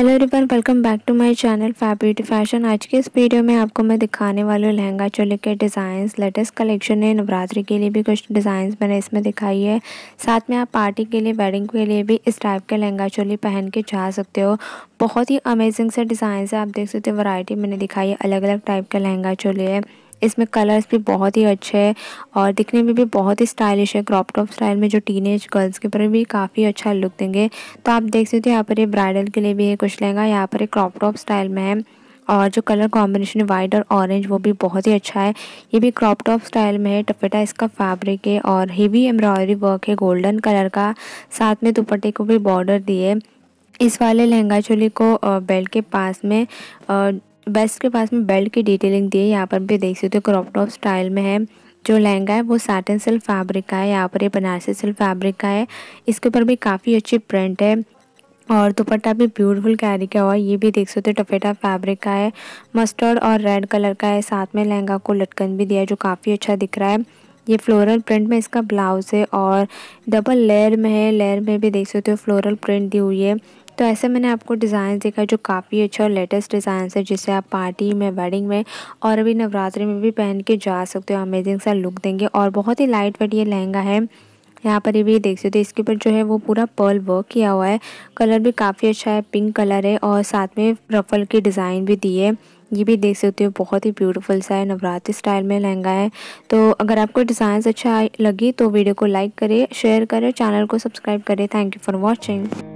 hello रिपन welcome back to my channel फैब्रिटी fashion आज के इस वीडियो में आपको मैं दिखाने वाली हूँ लहंगा चोले के डिज़ाइंस लेटेस्ट कलेक्शन है नवरात्रि के लिए भी कुछ डिज़ाइंस मैंने इसमें दिखाई है साथ में आप पार्टी के लिए वेडिंग के लिए भी इस टाइप के लहंगा चोली पहन के जा सकते हो बहुत ही अमेजिंग से डिज़ाइन है आप देख सकते हो वराइटी मैंने दिखाई है अलग अलग टाइप का लहंगा चोले है इसमें कलर्स भी बहुत ही अच्छे हैं और दिखने में भी बहुत ही स्टाइलिश है क्रॉप टॉप स्टाइल में जो टीनेज गर्ल्स के ऊपर भी काफ़ी अच्छा लुक देंगे तो आप देख सकते हो यहाँ पर ये ब्राइडल के लिए भी है कुछ लहंगा यहाँ पर एक क्रॉप टॉप स्टाइल में है और जो कलर कॉम्बिनेशन है वाइट और ऑरेंज वो भी बहुत ही अच्छा है ये भी क्रॉप टॉप स्टाइल में है टपेटा इसका फैब्रिक है और हीवी एम्ब्रॉयडरी वर्क है गोल्डन कलर का साथ में दुपट्टे को भी बॉर्डर दिए इस वाले लहंगा चोली को बेल्ट के पास में बेस्ट के पास में बेल्ट की डिटेलिंग दी है यहाँ पर भी देख सकते हो क्रॉप टॉप स्टाइल में है जो लहंगा है वो साटन सिल्क फैब्रिक का है यहाँ पर ये बनारसी सिल्क फैब्रिक का है इसके ऊपर भी काफ़ी अच्छी प्रिंट है और दुपट्टा भी ब्यूटीफुल कैरी का हुआ ये भी देख सकते हो टफेटा फैब्रिक का है मस्टर्ड और रेड कलर का है साथ में लहंगा को लटकन भी दिया है जो काफ़ी अच्छा दिख रहा है ये फ्लोरल प्रिंट में इसका ब्लाउज है और डबल लेयर में है लेयर में भी देख सकते हो फ्लोरल प्रिंट दी हुई है तो ऐसे मैंने आपको डिज़ाइन देखा जो काफ़ी अच्छा और लेटेस्ट डिज़ाइन है जिसे आप पार्टी में वेडिंग में और अभी नवरात्रि में भी पहन के जा सकते हो अमेजिंग सा लुक देंगे और बहुत ही लाइट वेट ये लहंगा है यहाँ पर ये भी देख सकते हो इसके ऊपर जो है वो पूरा पर्ल वर्क किया हुआ है कलर भी काफ़ी अच्छा है पिंक कलर है और साथ में रफल की डिज़ाइन भी दी है ये भी देख सकते हो बहुत ही ब्यूटीफुल सा है नवरात्रि स्टाइल में लहंगा है तो अगर आपको डिज़ाइन अच्छा लगी तो वीडियो को लाइक करें शेयर करें चैनल को सब्सक्राइब करें थैंक यू फॉर वॉचिंग